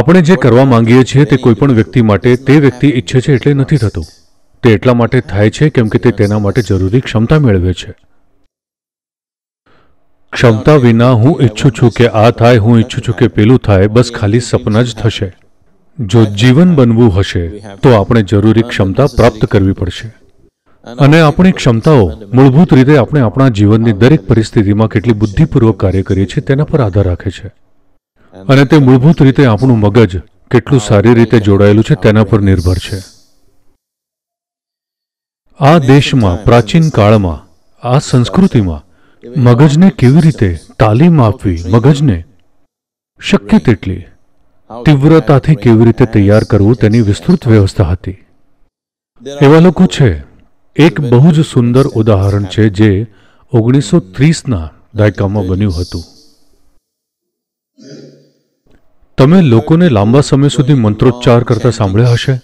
આપણે જે કરવા માંગીએ છીએ તે કોઈ પણ વ્યક્તિ માટે તે વ્યક્તિ ઈચ્છે છે એટલે નથી થતું તે એટલા માટે થાય છે કેમ કે તે તેના માટે જરૂરી ક્ષમતા મેળવે છે ક્ષમતા વિના હું ઈચ્છું છું કે આ થાય હું ઈચ્છું છું કે પેલું થાય બસ ખાલી સપના જ થશે જો જીવન બનવું હશે તો આપણે જરૂરી ક્ષમતા પ્રાપ્ત કરવી પડશે અને આપણી ક્ષમતાઓ મૂળભૂત રીતે આપણે આપણા જીવનની દરેક પરિસ્થિતિમાં કેટલી બુદ્ધિપૂર્વક કાર્ય કરીએ છીએ તેના પર આધાર રાખે છે અને તે મૂળભૂત રીતે આપણું મગજ કેટલું સારી રીતે જોડાયેલું છે તેના પર નિર્ભર છે આ દેશમાં પ્રાચીન કાળમાં આ સંસ્કૃતિમાં મગજને કેવી રીતે તાલીમ આપવી મગજને શક્ય તેટલી તીવ્રતાથી કેવી રીતે તૈયાર કરવું તેની વિસ્તૃત વ્યવસ્થા હતી એવા લોકો છે એક બહુ જ સુંદર ઉદાહરણ છે જે ઓગણીસો ત્રીસના દાયકામાં બન્યું હતું તમે લોકોને લાંબા સમય સુધી મંત્રોચ્ચાર કરતા સાંભળ્યા હશે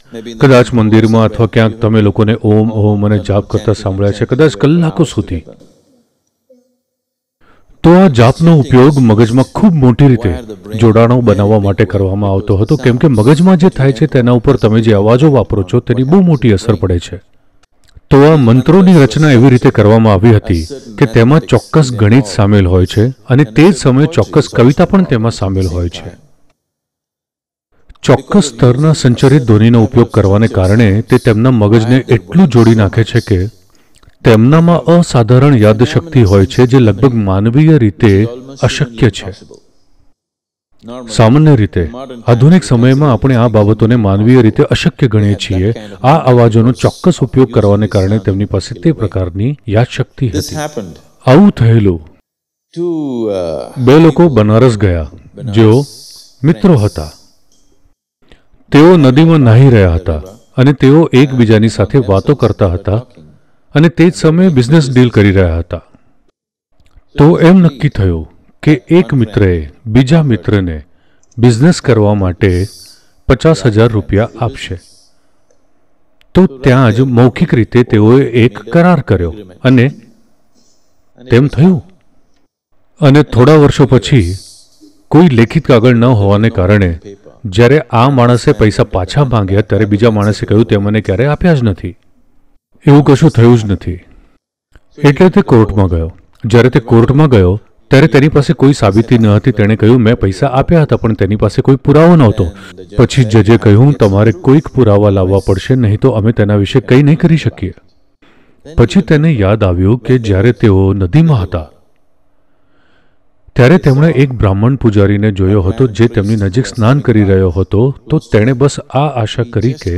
કદાચ મંદિરમાં અથવા ક્યાંક તમે લોકોને ઓમ ઓમ અને જાપ કરતા સાંભળ્યા છે કદાચ કલાકો સુધી તો આ જાપનો ઉપયોગ મગજમાં ખૂબ મોટી રીતે જોડાણો બનાવવા માટે કરવામાં આવતો હતો કેમ કે મગજમાં જે થાય છે તેના ઉપર તમે જે અવાજો વાપરો છો તેની બહુ મોટી અસર પડે છે તો આ મંત્રોની રચના એવી રીતે કરવામાં આવી હતી કે તેમાં ચોક્કસ ગણિત સામેલ હોય છે અને તે જ સમયે ચોક્કસ કવિતા પણ તેમાં સામેલ હોય છે ચોક્કસ સ્તરના સંચરિત ધ્વનિનો ઉપયોગ કરવાને કારણે તે તેમના મગજને એટલું જોડી નાખે છે કે તેમનામાં અસાધારણ યાદશક્તિ હોય છે જે લગભગ માનવીય રીતે અશક્ય છે સામાન્ય રીતે આધુનિક સમયમાં આપણે આ બાબતોને માનવીય રીતે અશક્ય ગણીએ છીએ આ અવાજોનો ચોક્કસ ઉપયોગ કરવાને કારણે તેમની પાસે તે પ્રકારની યાદશક્તિ હતી આવું થયેલું uh, બે લોકો બનારસ ગયા જેઓ મિત્રો હતા તેઓ નદીમાં નાહી રહ્યા હતા અને તેઓ એકબીજાની સાથે વાતો કરતા હતા અને તે જ સમયે બિઝનેસ ડીલ કરી રહ્યા હતા તો એમ નક્કી થયું કે એક મિત્રએ બીજા મિત્રને બિઝનેસ કરવા માટે પચાસ હજાર રૂપિયા આપશે તો ત્યાં જ મૌખિક રીતે તેઓએ એક કરાર કર્યો અને તેમ થયું અને થોડા વર્ષો પછી કોઈ લેખિત કાગળ ન હોવાને કારણે જ્યારે આ માણસે પૈસા પાછા માંગ્યા ત્યારે બીજા માણસે કહ્યું તે મને ક્યારેય આપ્યા જ નથી એવું કશું થયું જ નથી એટલે તે કોર્ટમાં ગયો જ્યારે તે કોર્ટમાં ગયો ત્યારે તેની પાસે કોઈ સાબિતી ન હતી તેણે કહ્યું મેં પૈસા આપ્યા હતા પણ તેની પાસે કોઈ પુરાવો નહોતો પછી જજે કહ્યું તમારે કોઈક પુરાવા લાવવા પડશે નહીં તો અમે તેના વિશે કંઈ નહીં કરી શકીએ પછી તેને યાદ આવ્યું કે જ્યારે તેઓ નદીમાં હતા ત્યારે તેમણે એક બ્રાહ્મણ પૂજારીને જોયો હતો જે તેમની નજીક સ્નાન કરી રહ્યો હતો તો તેણે બસ આ આશા કરી કે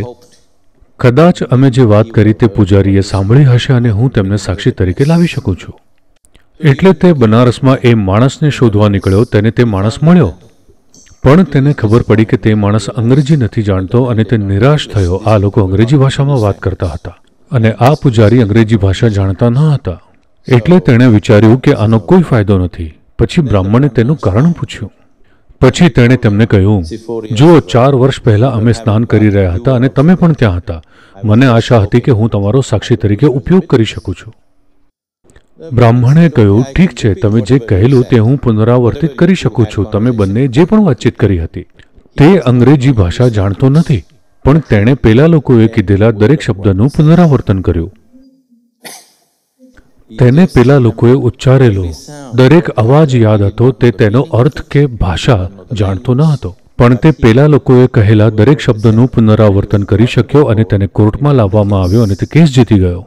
કદાચ અમે જે વાત કરી તે પૂજારીએ સાંભળી હશે અને હું તેમને સાક્ષી તરીકે લાવી શકું છું એટલે તે બનારસમાં એ માણસને શોધવા નીકળ્યો તેને તે માણસ મળ્યો પણ તેને ખબર પડી કે તે માણસ અંગ્રેજી નથી જાણતો અને તે નિરાશ થયો આ લોકો અંગ્રેજી ભાષામાં વાત કરતા હતા અને આ પૂજારી અંગ્રેજી ભાષા જાણતા ન હતા એટલે તેણે વિચાર્યું કે આનો કોઈ ફાયદો નથી પછી બ્રાહ્મણે તેનું કારણ પૂછ્યું પછી તેણે તેમને કહ્યું જો ચાર વર્ષ પહેલાં અમે સ્નાન કરી રહ્યા હતા અને તમે પણ ત્યાં હતા મને આશા હતી કે હું તમારો સાક્ષી તરીકે ઉપયોગ કરી શકું છું બ્રાહ્મણે કહ્યું ઠીક છે તમે જે કહેલું તે હું પુનરાવર્તિત કરી શકું છું તમે બંને જે પણ વાતચીત કરી હતી તે અંગ્રેજી ભાષા જાણતો નથી પણ તેણે પેલા લોકોએ કીધેલા દરેક શબ્દનું પુનરાવર્તન કર્યું તેને પેલા લોકોએ ઉચ્ચારેલો દરેક અવાજ યાદ હતો તે તેનો અર્થ કે ભાષા જાણતો ન હતો પણ તે પેલા લોકોએ કહેલા દરેક શબ્દનું પુનરાવર્તન કરી શક્યો અને તેને કોર્ટમાં લાવવામાં આવ્યો અને તે કેસ જીતી ગયો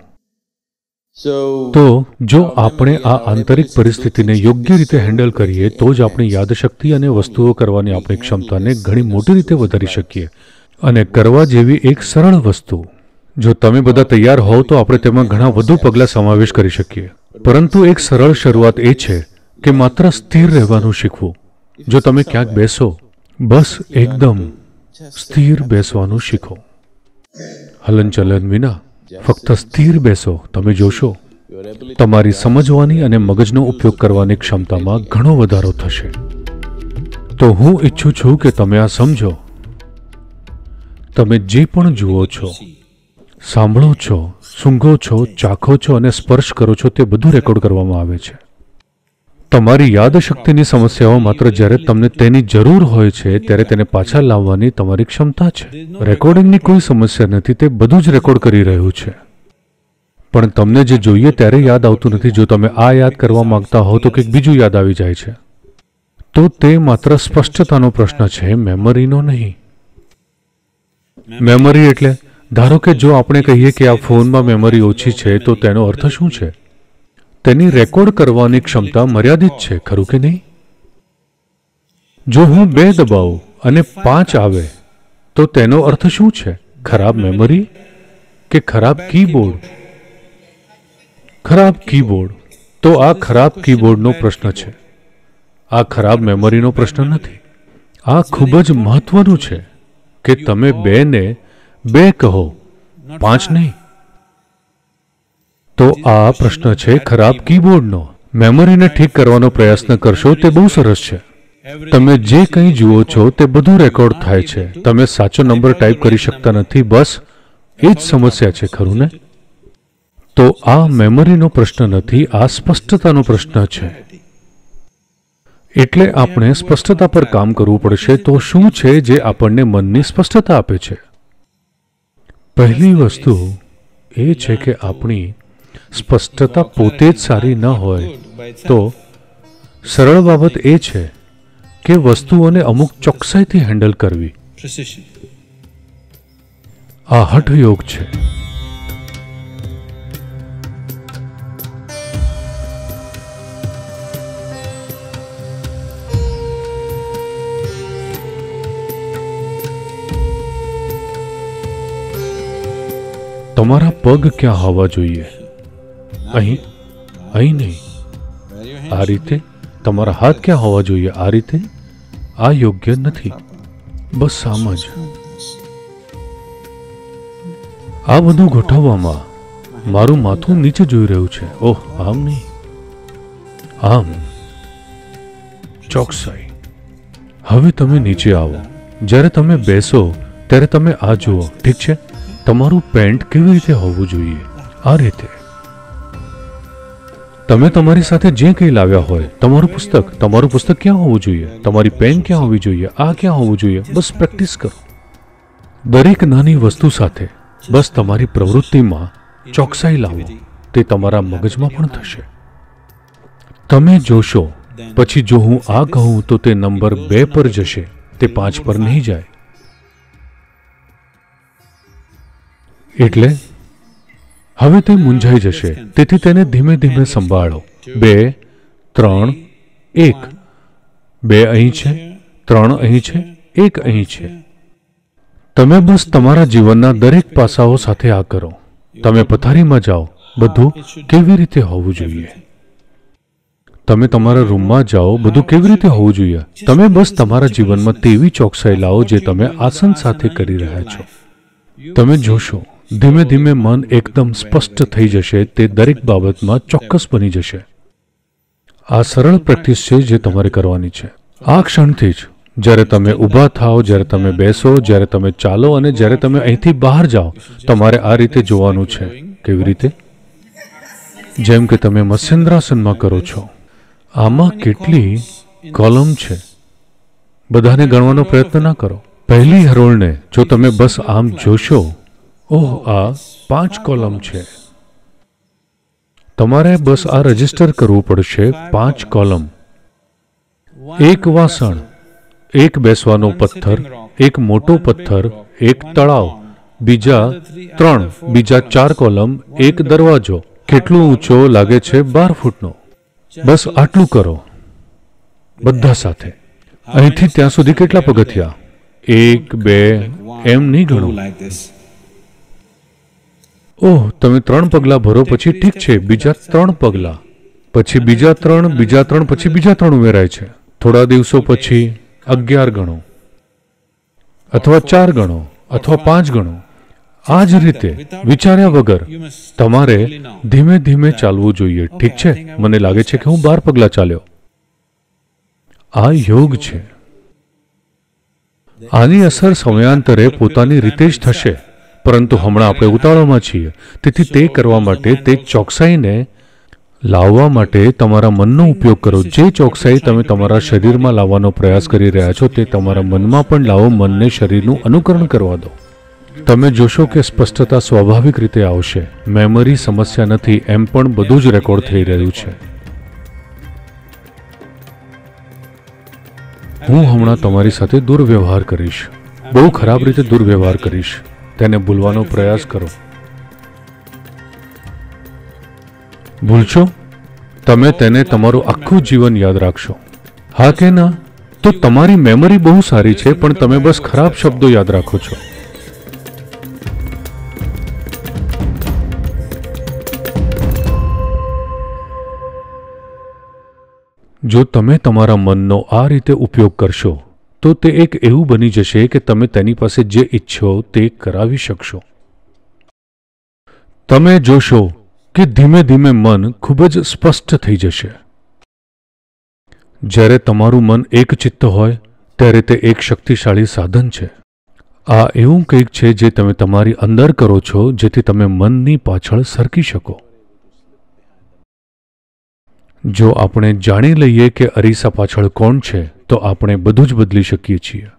તો જો આપણે આ આંતરિક પરિસ્થિતિને યોગ્ય રીતે હેન્ડલ કરીએ તો જ આપણી યાદશક્તિ અને વસ્તુઓ કરવાની આપણી ક્ષમતાને ઘણી મોટી રીતે વધારી શકીએ અને કરવા જેવી એક સરળ વસ્તુ જો તમે બધા તૈયાર હોવ તો આપણે તેમાં ઘણા વધુ પગલાં સમાવેશ કરી શકીએ પરંતુ એક સરળ શરૂઆત એ છે કે માત્ર સ્થિર રહેવાનું શીખવું જો તમે ક્યાંક બેસો બસ એકદમ સ્થિર બેસવાનું શીખો હલનચલન વિના ફક્ત સ્થિર બેસો તમે જોશો તમારી સમજવાની અને મગજનો ઉપયોગ કરવાની ક્ષમતામાં ઘણો વધારો થશે તો હું ઈચ્છું છું કે તમે આ સમજો તમે જે પણ જુઓ છો સાંભળો છો સૂંઘો છો ચાખો છો અને સ્પર્શ કરો છો તે બધું રેકોર્ડ કરવામાં આવે છે તમારી યાદશક્તિની સમસ્યાઓ માત્ર જ્યારે તમને તેની જરૂર હોય છે ત્યારે તેને પાછા લાવવાની તમારી ક્ષમતા છે રેકોર્ડિંગની કોઈ સમસ્યા નથી તે બધું જ રેકોર્ડ કરી રહ્યું છે પણ તમને જે જોઈએ ત્યારે યાદ આવતું નથી જો તમે આ યાદ કરવા માંગતા હો તો કંઈક બીજું યાદ આવી જાય છે તો તે માત્ર સ્પષ્ટતાનો પ્રશ્ન છે મેમરીનો નહીં મેમરી એટલે ધારો કે જો આપણે કહીએ કે આ ફોનમાં મેમરી ઓછી છે તો તેનો અર્થ શું છે તેની રેકોર્ડ કરવાની ક્ષમતા મર્યાદિત છે ખરું કે નહીં જો હું બે દબાવું અને પાંચ આવે તો તેનો અર્થ શું છે ખરાબ મેમરી કે ખરાબ કીબોર્ડ ખરાબ કીબોર્ડ તો આ ખરાબ કીબોર્ડનો પ્રશ્ન છે આ ખરાબ મેમરીનો પ્રશ્ન નથી આ ખૂબ જ મહત્વનું છે કે તમે બેને બે કહો પાંચ નહીં તો આ પ્રશ્ન છે ખરાબ કીબોર્ડનો મેમરીને ઠીક કરવાનો પ્રયત્ન કરશો તે બહુ સરસ છે તમે જે કંઈ જુઓ છો તે બધું રેકોર્ડ થાય છે તમે સાચો નંબર ટાઈપ કરી શકતા નથી બસ એ જ સમસ્યા છે ખરું ને તો આ મેમરીનો પ્રશ્ન નથી આ સ્પષ્ટતાનો પ્રશ્ન છે એટલે આપણે સ્પષ્ટતા પર કામ કરવું પડશે તો શું છે જે આપણને મનની સ્પષ્ટતા આપે છે પહેલી વસ્તુ એ છે કે આપણી સ્પષ્ટતા પોતે જ સારી ન હોય તો સરળ બાબત એ છે કે વસ્તુઓને અમુક ચોકસાઈથી હેન્ડલ કરવી આ હઠયોગ છે તમારા પગ ક્યાં હોવા જોઈએ અહીં અહીં નહીં આ રીતે તમારા હાથ ક્યાં હોવા જોઈએ આ રીતે આ યોગ્ય નથી બસ આમ જ આ બધું ગોઠવવામાં મારું માથું નીચે જોઈ રહ્યું છે ઓહ આમ નહીં આમ ચોકસાઈ હવે તમે નીચે આવો જ્યારે તમે બેસો ત્યારે તમે આ જુઓ ઠીક છે તમારું પેન્ટ કેવી રીતે હોવું જોઈએ આ રીતે તમે તમારી સાથે જે કંઈ લાવ્યા હોય તમારું પુસ્તક તમારું પુસ્તક ક્યાં હોવું જોઈએ તમારી પેન ક્યાં હોવી જોઈએ આ ક્યાં હોવું જોઈએ બસ પ્રેક્ટિસ કરો દરેક નાની વસ્તુ સાથે બસ તમારી પ્રવૃત્તિમાં ચોકસાઈ લાવો તે તમારા મગજમાં પણ થશે તમે જોશો પછી જો હું આ કહું તો તે નંબર બે પર જશે તે પાંચ પર નહીં જાય એટલે હવે તે મૂંઝાઈ જશે તેથી તેને ધીમે ધીમે સંભાળો બે ત્રણ એક બે અહીં છે ત્રણ અહીં છે એક અહીં છે તમે બસ તમારા જીવનના દરેક પાસાઓ સાથે આ કરો તમે પથારીમાં જાઓ બધું કેવી રીતે હોવું જોઈએ તમે તમારા રૂમમાં જાઓ બધું કેવી રીતે હોવું જોઈએ તમે બસ તમારા જીવનમાં તેવી ચોકસાઈ લાવો જે તમે આસન સાથે કરી રહ્યા છો તમે જોશો ધીમે ધીમે મન એકદમ સ્પષ્ટ થઈ જશે તે દરેક બાબતમાં ચોક્કસ બની જશે આ સરળ પ્રેક્ટિસ છે જે તમારે કરવાની છે આ ક્ષણથી જ જ્યારે તમે ઊભા થાઓ જ્યારે તમે બેસો જ્યારે તમે ચાલો અને જ્યારે તમે અહીંથી બહાર જાઓ તમારે આ રીતે જોવાનું છે કેવી રીતે જેમ કે તમે મત્સ્યન્દ્રાસનમાં કરો છો આમાં કેટલી કોલમ છે બધાને ગણવાનો પ્રયત્ન ના કરો પહેલી હરોળને જો તમે બસ આમ જોશો ઓહ આ પાંચ કોલમ છે તમારે બસ આ રજીસ્ટર કરવું પડશે પાંચ કોલમ એક વાસણ એક બેસવાનો પથ્થર એક મોટો પથ્થર એક તળાવ બીજા ત્રણ બીજા ચાર કોલમ એક દરવાજો કેટલું ઊંચો લાગે છે બાર ફૂટનો બસ આટલું કરો બધા સાથે અહીંથી ત્યાં સુધી કેટલા પગથિયા એક બે એમ નહીં ગણું ઓહ તમે ત્રણ પગલાં ભરો પછી ઠીક છે બીજા ત્રણ પગલાં પછી બીજા ત્રણ બીજા ત્રણ પછી બીજા ત્રણ ઉમેરાય છે થોડા દિવસો પછી અગિયાર ગણો અથવા ચાર ગણો અથવા પાંચ ગણો આ જ રીતે વિચાર્યા વગર તમારે ધીમે ધીમે ચાલવું જોઈએ ઠીક છે મને લાગે છે કે હું બાર પગલાં ચાલ્યો આ યોગ છે આની અસર સમયાંતરે પોતાની રીતે જ થશે પરંતુ હમણાં આપણે ઉતાવળમાં છીએ તેથી તે કરવા માટે તે ચોકસાઈને લાવવા માટે તમારા મનનો ઉપયોગ કરો જે ચોકસાઈ તમે તમારા શરીરમાં લાવવાનો પ્રયાસ કરી રહ્યા છો તે તમારા મનમાં પણ લાવો મનને શરીરનું અનુકરણ કરવા દો તમે જોશો કે સ્પષ્ટતા સ્વાભાવિક રીતે આવશે મેમરી સમસ્યા નથી એમ પણ બધું જ રેકોર્ડ થઈ રહ્યું છે હું હમણાં તમારી સાથે દુર્વ્યવહાર કરીશ બહુ ખરાબ રીતે દુર્વ્યવહાર કરીશ તેને ભૂલવાનો પ્રયાસ કરો ભૂલશો તમે તેને તમારું આખું જીવન યાદ રાખશો હા કે ના તો તમારી મેમરી બહુ સારી છે પણ તમે બસ ખરાબ શબ્દો યાદ રાખો છો જો તમે તમારા મનનો આ રીતે ઉપયોગ કરશો તો તે એક એવું બની જશે કે તમે તેની પાસે જે ઈચ્છો તે કરાવી શકશો તમે જોશો કે ધીમે ધીમે મન ખૂબ જ સ્પષ્ટ થઈ જશે જ્યારે તમારું મન એક ચિત્ત હોય ત્યારે તે એક શક્તિશાળી સાધન છે આ એવું કંઈક છે જે તમે તમારી અંદર કરો છો જેથી તમે મનની પાછળ સરકી શકો જો આપણે જાણી લઈએ કે અરીસા પાછળ કોણ છે તો આપણે બધું જ બદલી શકીએ છીએ